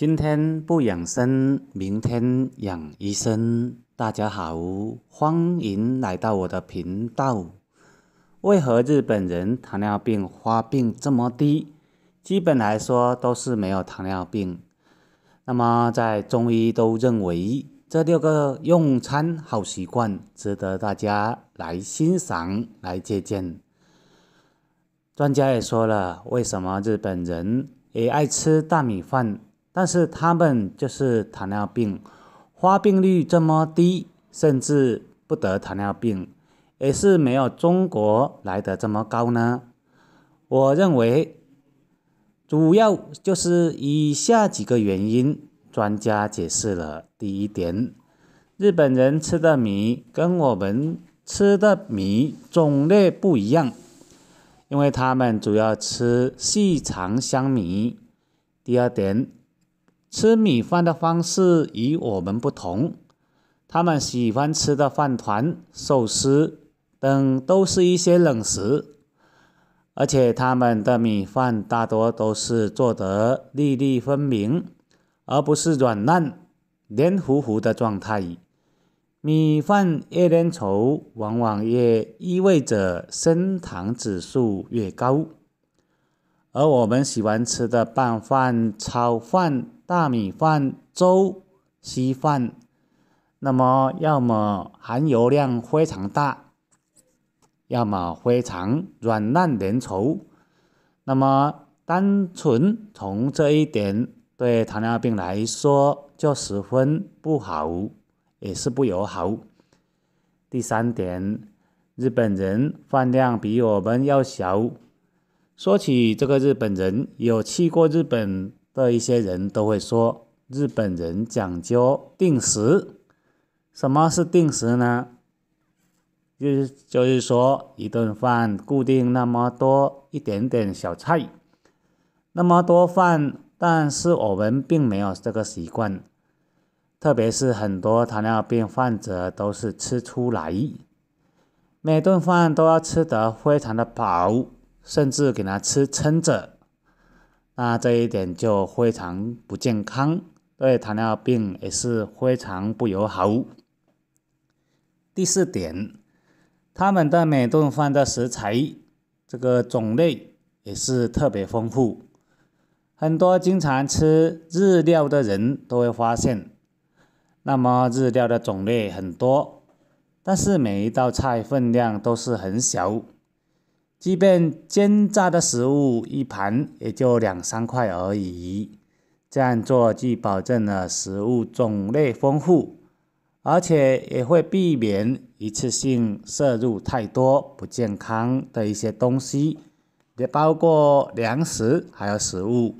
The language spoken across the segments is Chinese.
今天不养生，明天养医生。大家好，欢迎来到我的频道。为何日本人糖尿病发病这么低？基本来说都是没有糖尿病。那么在中医都认为这六个用餐好习惯值得大家来欣赏、来借鉴。专家也说了，为什么日本人也爱吃大米饭？但是他们就是糖尿病发病率这么低，甚至不得糖尿病，也是没有中国来的这么高呢。我认为主要就是以下几个原因，专家解释了。第一点，日本人吃的米跟我们吃的米种类不一样，因为他们主要吃细长香米。第二点。吃米饭的方式与我们不同，他们喜欢吃的饭团、寿司等都是一些冷食，而且他们的米饭大多都是做得粒粒分明，而不是软烂黏糊糊的状态。米饭越粘稠，往往也意味着升糖指数越高，而我们喜欢吃的拌饭、炒饭。大米饭、粥、稀饭，那么要么含油量非常大，要么非常软烂粘稠。那么单纯从这一点，对糖尿病来说就十分不好，也是不友好。第三点，日本人饭量比我们要小。说起这个日本人，有去过日本。的一些人都会说，日本人讲究定时。什么是定时呢？就是就是说，一顿饭固定那么多，一点点小菜，那么多饭，但是我们并没有这个习惯。特别是很多糖尿病患者都是吃出来，每顿饭都要吃得非常的饱，甚至给他吃撑着。那这一点就非常不健康，对糖尿病也是非常不友好。第四点，他们的每顿饭的食材这个种类也是特别丰富，很多经常吃日料的人都会发现，那么日料的种类很多，但是每一道菜分量都是很小。即便煎炸的食物一盘也就两三块而已，这样做既保证了食物种类丰富，而且也会避免一次性摄入太多不健康的一些东西，也包括粮食还有食物，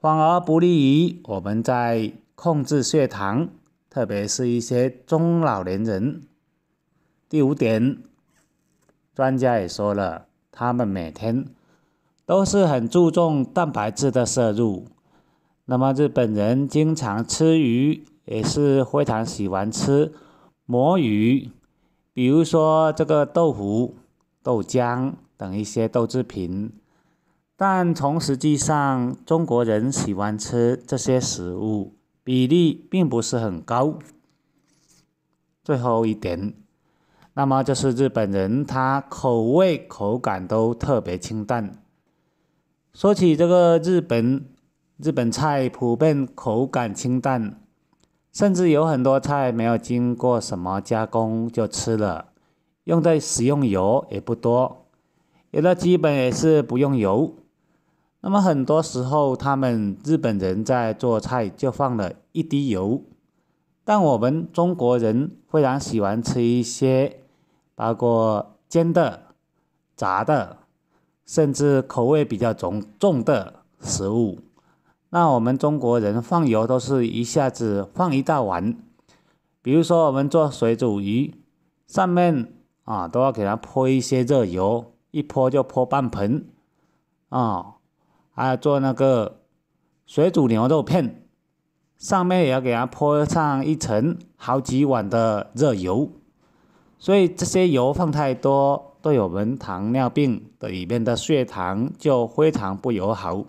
反而不利于我们在控制血糖，特别是一些中老年人。第五点。专家也说了，他们每天都是很注重蛋白质的摄入。那么日本人经常吃鱼，也是非常喜欢吃魔芋，比如说这个豆腐、豆浆等一些豆制品。但从实际上，中国人喜欢吃这些食物比例并不是很高。最后一点。那么就是日本人，他口味、口感都特别清淡。说起这个日本，日本菜普遍口感清淡，甚至有很多菜没有经过什么加工就吃了，用的食用油也不多，有的基本也是不用油。那么很多时候，他们日本人在做菜就放了一滴油，但我们中国人非常喜欢吃一些。包括煎的、炸的，甚至口味比较重重的食物，那我们中国人放油都是一下子放一大碗。比如说，我们做水煮鱼，上面啊都要给它泼一些热油，一泼就泼半盆。啊，还有做那个水煮牛肉片，上面也要给它泼上一层好几碗的热油。所以这些油放太多，对我们糖尿病的里面的血糖就非常不友好。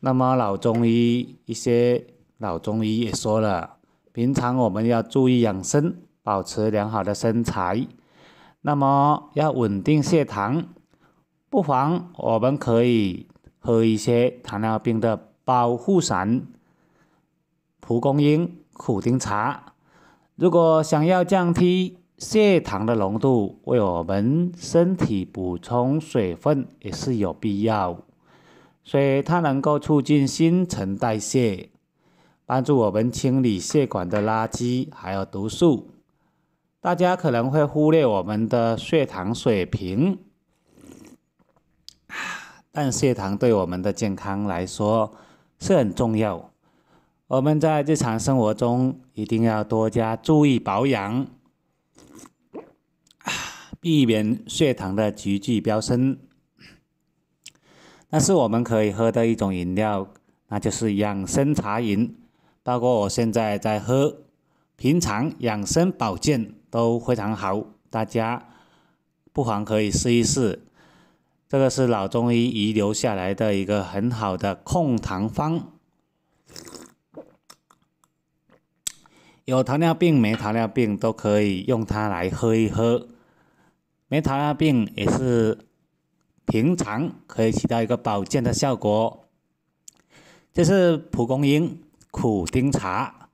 那么老中医一些老中医也说了，平常我们要注意养生，保持良好的身材。那么要稳定血糖，不妨我们可以喝一些糖尿病的保护神——蒲公英、苦丁茶。如果想要降低血糖的浓度，为我们身体补充水分也是有必要。所以它能够促进新陈代谢，帮助我们清理血管的垃圾还有毒素。大家可能会忽略我们的血糖水平，但血糖对我们的健康来说是很重要。我们在日常生活中一定要多加注意保养，避免血糖的急剧飙升。但是我们可以喝的一种饮料，那就是养生茶饮，包括我现在在喝，平常养生保健都非常好，大家不妨可以试一试。这个是老中医遗留下来的一个很好的控糖方。有糖尿病没糖尿病都可以用它来喝一喝，没糖尿病也是平常可以起到一个保健的效果。这是蒲公英苦丁茶，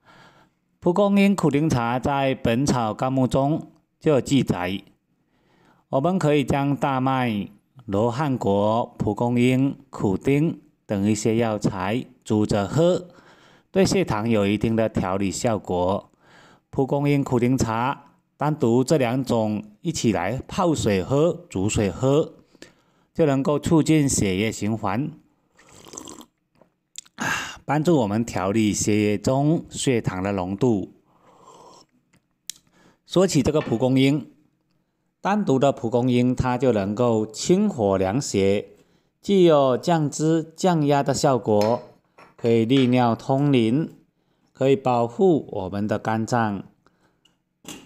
蒲公英苦丁茶在《本草纲目》中就有记载。我们可以将大麦、罗汉果、蒲公英、苦丁等一些药材煮着喝。对血糖有一定的调理效果。蒲公英苦丁茶，单独这两种一起来泡水喝、煮水喝，就能够促进血液循环，帮助我们调理血液中血糖的浓度。说起这个蒲公英，单独的蒲公英它就能够清火凉血，具有降脂降压的效果。可以利尿通淋，可以保护我们的肝脏。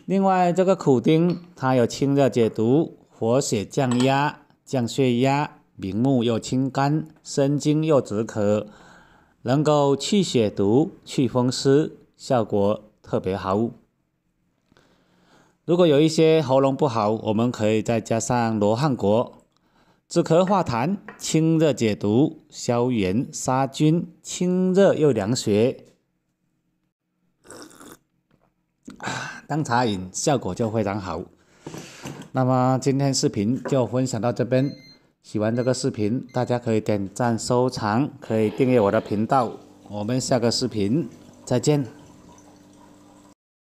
另外，这个苦丁它有清热解毒、活血降压、降血压、明目又清肝、生津又止咳，能够去血毒、去风湿，效果特别好。如果有一些喉咙不好，我们可以再加上罗汉果。止咳化痰、清热解毒、消炎杀菌、清热又凉血，当茶饮效果就非常好。那么今天视频就分享到这边，喜欢这个视频大家可以点赞、收藏，可以订阅我的频道。我们下个视频再见。